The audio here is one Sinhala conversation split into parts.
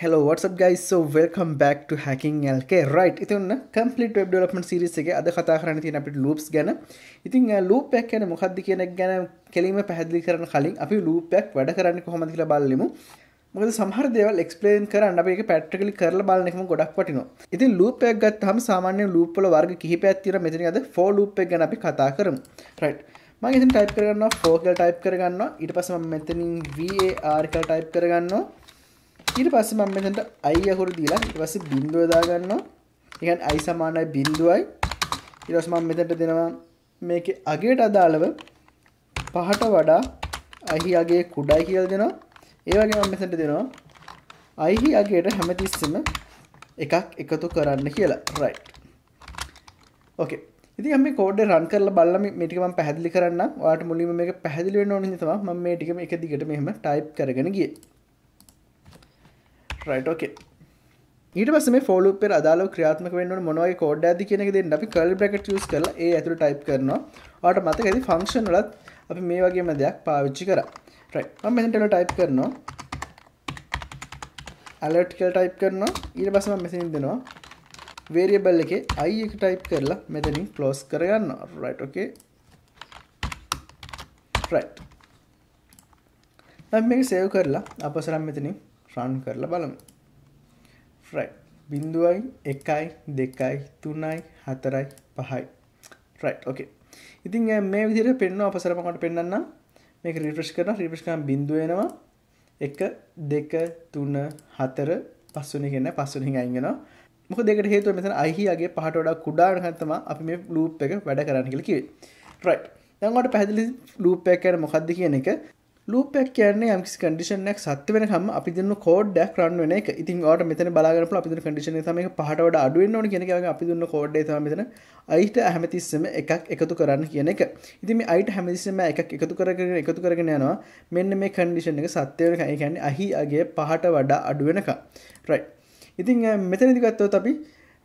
හෙලෝ වටසප් ගයිස්සෝ වෙල්කම් බක් හැකින් ල්ක රයිට් ඉතින්න කම්පලිට වෙබ් ඩලපමට සිරිසගේ අද කතා කරන තින අපිට ලූප්ස් ගැන ඉතින් ලූපයක් ගැන මොහද කියනක් ගැන කෙලීම පැහදිලි කරන කලින් අපි ලූපයක් වැඩ කරන්න කොහොමද කියලා බල්ලෙමු මොකද සහර දෙවල් එක්ස්පලේන් කරන්න අපේ පැට්ටකලි කරල බලනෙම ගොඩක් වටිනවා ඉති ලූපයක් ගත් හම සාමාන්‍ය ලූපල වර්ග කිහිපයක් තිර මෙතිනද ෆෝ ලූප ගැන අපි කතා කරමු රයිට් මගේ ටයිප් කරගන්න ෆෝකල් ටයිප් කරගන්න ඉට පසම මෙතනින් වR කල් ටයිප් කරගන්න ඊට පස්ස මම මෙතට අයි අහුරු දීලා වස බින්දුවදාගන්න එකන් අයි සමානයි බින්දුවයි ඉරස්මම් මෙතට දෙනවා මේක අගේට අදාළව පහට වඩා අහි අගේ කුඩයි කියල් දෙනවා ඒවගේ මම මෙතට දෙනවා අයිහි අගේට හැමතිස්සම එකක් එකතු කරන්න කියලා රයි් ඕකේ ඉති මේ කෝඩ රන් කරල බලම මේටිකම පැහදිලි කරන්න වාට මුලිම මේ පැහදිලි වෙන ඕන තම ම මේ ටිකම එක දිගට මෙහම ටයිප් කරගෙන ගිය රයිටෝකේ ඊට පස මේ ෆෝලු පෙර අදාල ක්‍රියාත්මක වන්න මොනවයි කෝඩ් ඇති කියෙනෙ දෙන්න අපි කල් බ්‍රකට ස් කල ඒ ඇතුර ටයිප් කරනවා ට මතක ඇති ෆංක්ෂන් ලත් අපි මේ වගේම දෙයක් පාවිච්චි කර රයි මෙතටල ටයිප් කරනවා ඇලට් කල් ටයිප් කරනවා ඊට පසම මෙසින් දෙනවා වේරියබල් එකේ i එක ටයිප් කරලා මෙතනින් ක්ලෝස් කරගන්නවා right okay right දැන් මේක සේව් කරලා අපසරම් මෙතනින් රන් කරලා බලමු right 0යි 1යි 2යි 3යි 4යි 5යි right okay ඉතින් මේ විදිහට පෙන්වන අපසරම කොට පෙන්වන්නම් මේක රිෆ්‍රෙෂ් කරනවා රිෆ්‍රෙෂ් කරාම බිඳුව එනවා 1 2 3 4 පස්වෙනි එක නෑ පස්වෙනි එක අයින් වෙනවා මොක දෙකට හේතුව මෙතන අයිහිගේ පහට වඩා කුඩානහත්තම අපි මේ ලූප් එක වැඩ කරන්න කලකි රයිට් යංවට පැදිලි ලූපයක් කියන මොකක්ද කියන එක ලූපයක් කියන්නේ යම්කි කඩිෂනක් සත්ව වෙන හම අපි දන්න කෝඩ්ඩක් රන් වෙන එක ඉතින් ට මෙතන බලාගරපු අපි කඩිෂන තම පහට වඩ අඩුවෙන් ඕන කියන අපි දුන්න කෝඩ් මෙතන අයිට හැමතිස්සම එකක් එකතු කරන්න කියන එක ඉතිම අයිට හැමතිස්සම එකක් එකතු කරගෙන එකතු කරගෙන යනවා මෙන්න මේ කන්ඩිෂන් එක සත්‍යවක කියන්නේ අහිගේ පහට වඩා අඩුවෙනක රයිට් ඉතින් මෙතනදි ගත්තොත් අපි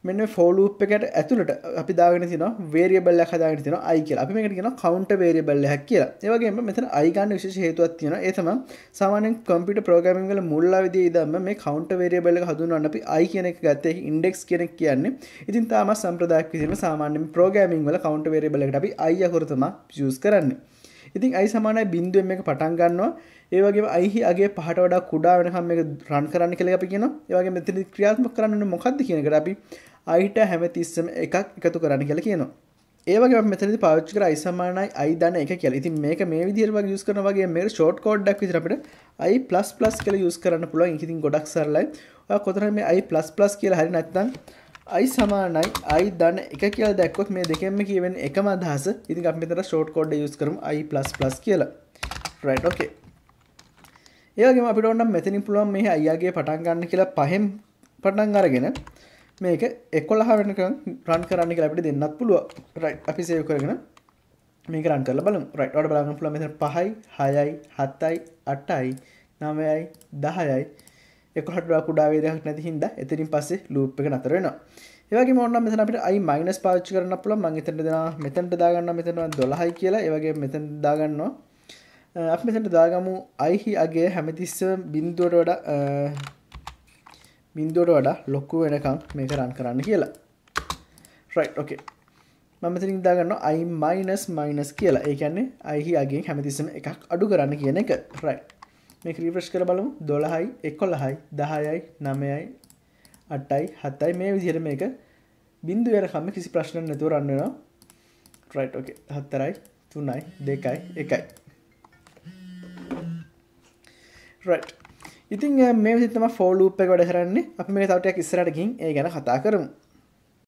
මෙන්න ෆෝලූප් එකට ඇතුළට අපි දාගෙන තින වේරියබල්ල හදාගෙන තින අයි කියලා අපි මේකට කියන කවුන්ට වේරියබල්ල හැක් කියලා. ඒ වගේම මෙතන අයි ගන්න විශේෂ හේතුවක් තියෙනවා. ඒ තමයි සාමාන්‍යයෙන් කම්පියුටර් ප්‍රෝග්‍රෑමින් වල මුල් අවදී ඉඳන්ම මේ කවුන්ට වේරියබල් එක හඳුන්වන්න අපි i කියන එක ගත්තේ ඒක ඉන්ඩෙක්ස් කියන එක කියන්නේ. ඉතින් තාමත් සම්ප්‍රදායික විදිහට සාමාන්‍යයෙන් ප්‍රෝග්‍රෑමින් වල කවුන්ට වේරියබල් එකට අපි i අකුර තමයි යූස් කරන්නේ. ඉතින් අයි සමානයි බින්දුවෙන් එක පටන් ගන්නවා ඒ වගේ අයිහි අගේ පහට වඩා කුඩා වෙනකම් මේක රන් කරන්න කියලා අපි කියනවා ඒ වගේ මෙතන ක්‍රියාත්මක කරන්න ඕනේ මොකද්ද කියන එකට අපි අයිට හැමතිස්සම එකක් එකතු කරන්න කියලා කියනවා ඒ වගේ මෙතනදී පාවිච්චි කර අයි සමානයි අයි ධන එක කියලා. ඉතින් මේක මේ විදිහට වගේ යූස් කරනවා වගේ මේ ෂෝට් කෝඩ් එකක් විදිහට අපිට i++ කියලා යූස් කරන්න පුළුවන්. ඉතින් ගොඩක් සරලයි. ඔයා කොතරම් මේ i++ කියලා හරි නැත්නම් අයි සමානයි අයි දන්න එක කියල් දැක්කොත් මේ දෙකෙන්ම කියවෙන එකම අදහස ඉතින් අප මෙතර ෂෝට් කොඩ් යස් කරම් අයි ප්ලස් ප්ලස් කියලා රයිට් ෝකේ ඒගේ අපිට ඔන්නම් මෙතනින් පුළුවන් මේ අයියාගේ පටන් ගන්න කියලා පහෙම් පටන් අරගෙන මේක එකොල්හ වෙනක රන් කරන්න කියලා අපිට දෙන්නත් පුළුව රයි් අපි සයව කරගෙන මේ රන් කරල බලම් රයිට් ඩ බලාගන්න පුළ මෙත පහයි හයයි හත්තයි අටයි නමයයි දහයයි එකොටවා කුඩා වේදයක් නැති හිද එතිරින් පස්සේ ලූප් එක නතරෙනවා ඒවගේ මොන්න මෙතන අපට අයි මයිනස් පාච් කරන පුල මං එතට දෙෙන මෙතැන්ට දාගන්න මෙතනවා දොළහයි කියලා ඒවගේ මෙතැන් දාගන්නවා අප මෙතට දාගමු අයිහි අගේ හැමතිස්ස බින්දුවට වඩ බින්දුවට වඩා ලොක්කු වෙනකම් මේක රන් කරන්න කියලා රයි් ඕකේ මමතිින් දාගන්න අයි මයිනස් මයිනස් කියලා ඒකන්නේ අයිහි අගේ හැමතිස්සම එකක් අඩු කරන්න කියන එක රයි් මේ ක්‍රීප්‍රශ් කර බලමු දොළහයි එකොළහයි දහයයි නමයයි අටයි හත්තයි මේ විදිහට මේක බින්දු වැරකම කිසි ප්‍රශ්න නැතුව රන්නවා ට්‍රයිට් ෝකේ හත්තරයි තුනයි දෙකයි එකයි රට් ඉතින් මේ සිතම ෆෝලූප්ප වැඩ කරන්නේ අපි මේ තවටයක් ඉස්සරටකින් ඒ ගැන කතා කරමු